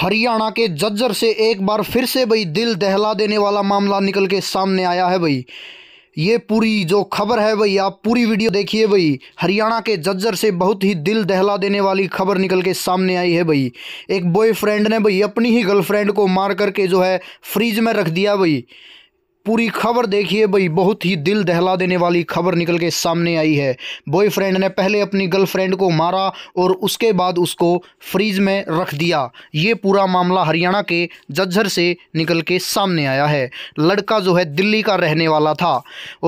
हरियाणा के जज्जर से एक बार फिर से भाई दिल दहला देने वाला मामला निकल के सामने आया है भाई ये पूरी जो खबर है भाई आप पूरी वीडियो देखिए भाई हरियाणा के जज्जर से बहुत ही दिल दहला देने वाली खबर निकल के सामने आई है भाई एक बॉयफ्रेंड ने भाई अपनी ही गर्लफ्रेंड को मार करके जो है फ्रिज में रख दिया भाई पूरी खबर देखिए भाई बहुत ही दिल दहला देने वाली खबर निकल के सामने आई है बॉयफ्रेंड ने पहले अपनी गर्लफ्रेंड को मारा और उसके बाद उसको फ्रिज में रख दिया ये पूरा मामला हरियाणा के जज्जर से निकल के सामने आया है लड़का जो है दिल्ली का रहने वाला था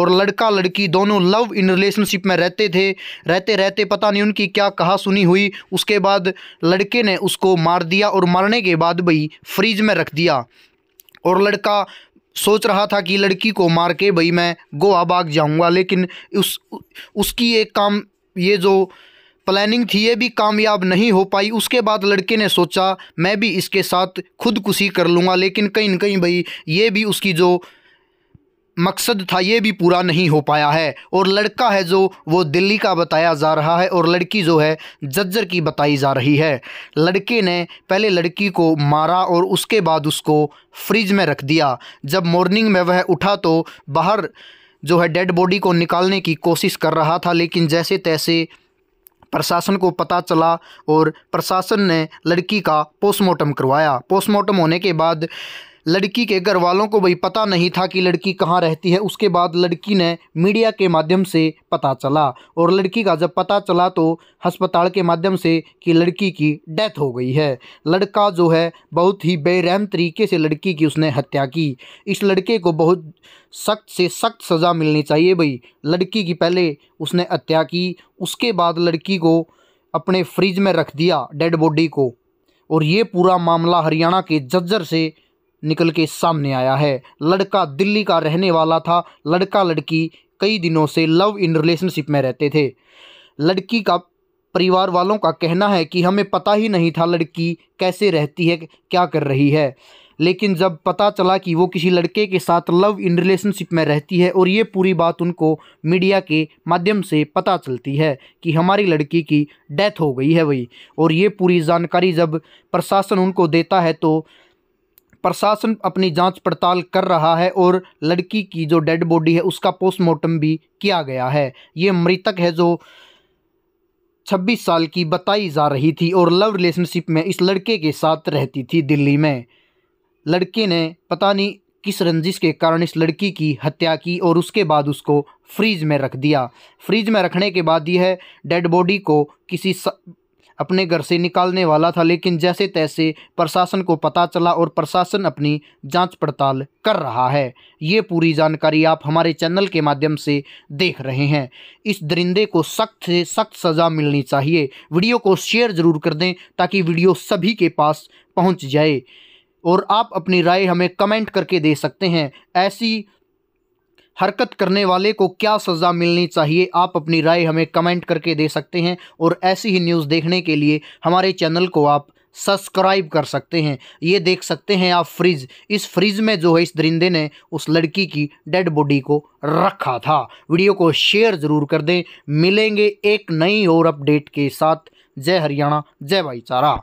और लड़का लड़की दोनों लव इन रिलेशनशिप में रहते थे रहते रहते पता नहीं उनकी क्या कहा सुनी हुई उसके बाद लड़के ने उसको मार दिया और मारने के बाद भाई फ्रीज में रख दिया और लड़का सोच रहा था कि लड़की को मार के भाई मैं गोवा भाग जाऊंगा लेकिन उस उसकी एक काम ये जो प्लानिंग थी ये भी कामयाब नहीं हो पाई उसके बाद लड़के ने सोचा मैं भी इसके साथ खुदकुशी कर लूँगा लेकिन कहीं ना कहीं भाई ये भी उसकी जो मकसद था ये भी पूरा नहीं हो पाया है और लड़का है जो वो दिल्ली का बताया जा रहा है और लड़की जो है जज्जर की बताई जा रही है लड़के ने पहले लड़की को मारा और उसके बाद उसको फ्रिज में रख दिया जब मॉर्निंग में वह उठा तो बाहर जो है डेड बॉडी को निकालने की कोशिश कर रहा था लेकिन जैसे तैसे प्रशासन को पता चला और प्रशासन ने लड़की का पोस्टमार्टम करवाया पोस्टमार्टम होने के बाद लड़की के घर वालों को भी पता नहीं था कि लड़की कहाँ रहती है उसके बाद लड़की ने मीडिया के माध्यम से पता चला और लड़की का जब पता चला तो अस्पताल के माध्यम से कि लड़की की डेथ हो गई है लड़का जो है बहुत ही बेरहम तरीके से लड़की की उसने हत्या की इस लड़के को बहुत सख्त से सख्त सज़ा मिलनी चाहिए भाई लड़की की पहले उसने हत्या की उसके बाद लड़की को अपने फ्रिज में रख दिया डेड बॉडी को और ये पूरा मामला हरियाणा के जज्जर से निकल के सामने आया है लड़का दिल्ली का रहने वाला था लड़का लड़की कई दिनों से लव इन रिलेशनशिप में रहते थे लड़की का परिवार वालों का कहना है कि हमें पता ही नहीं था लड़की कैसे रहती है क्या कर रही है लेकिन जब पता चला कि वो किसी लड़के के साथ लव इन रिलेशनशिप में रहती है और ये पूरी बात उनको मीडिया के माध्यम से पता चलती है कि हमारी लड़की की डेथ हो गई है वही और ये पूरी जानकारी जब प्रशासन उनको देता है तो प्रशासन अपनी जांच पड़ताल कर रहा है और लड़की की जो डेड बॉडी है उसका पोस्टमार्टम भी किया गया है ये मृतक है जो 26 साल की बताई जा रही थी और लव रिलेशनशिप में इस लड़के के साथ रहती थी दिल्ली में लड़के ने पता नहीं किस रंजिश के कारण इस लड़की की हत्या की और उसके बाद उसको फ्रिज में रख दिया फ्रिज में रखने के बाद यह डेड बॉडी को किसी अपने घर से निकालने वाला था लेकिन जैसे तैसे प्रशासन को पता चला और प्रशासन अपनी जांच पड़ताल कर रहा है ये पूरी जानकारी आप हमारे चैनल के माध्यम से देख रहे हैं इस दरिंदे को सख्त से सख्त सज़ा मिलनी चाहिए वीडियो को शेयर ज़रूर कर दें ताकि वीडियो सभी के पास पहुँच जाए और आप अपनी राय हमें कमेंट करके दे सकते हैं ऐसी हरकत करने वाले को क्या सज़ा मिलनी चाहिए आप अपनी राय हमें कमेंट करके दे सकते हैं और ऐसी ही न्यूज़ देखने के लिए हमारे चैनल को आप सब्सक्राइब कर सकते हैं ये देख सकते हैं आप फ्रिज इस फ्रिज में जो है इस दरिंदे ने उस लड़की की डेड बॉडी को रखा था वीडियो को शेयर ज़रूर कर दें मिलेंगे एक नई और अपडेट के साथ जय हरियाणा जय भाईचारा